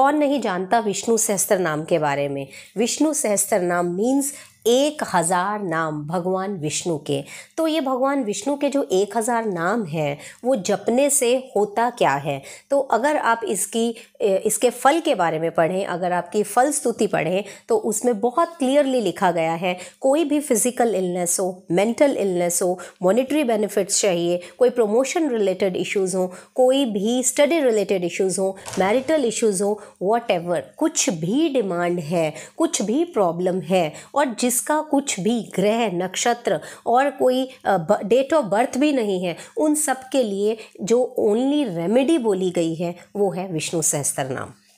कौन नहीं जानता विष्णु सहस्त्र नाम के बारे में विष्णु सहस्त्र नाम मीन्स एक हज़ार नाम भगवान विष्णु के तो ये भगवान विष्णु के जो एक हज़ार नाम हैं वो जपने से होता क्या है तो अगर आप इसकी इसके फल के बारे में पढ़ें अगर आपकी फल स्तुति पढ़ें तो उसमें बहुत क्लियरली लिखा गया है कोई भी फिज़िकल इलनेस हो मेंटल इलनेस हो मॉनिटरी बेनिफिट्स चाहिए कोई प्रमोशन रिलेटेड इश्यूज़ हों कोई भी स्टडी रिलेटेड इश्यूज़ हों मैरिटल इश्यूज़ हों वॉट कुछ भी डिमांड है कुछ भी प्रॉब्लम है और जिस जिसका कुछ भी ग्रह नक्षत्र और कोई डेट ऑफ बर्थ भी नहीं है उन सब के लिए जो ओनली रेमेडी बोली गई है वो है विष्णु सहस्त्र नाम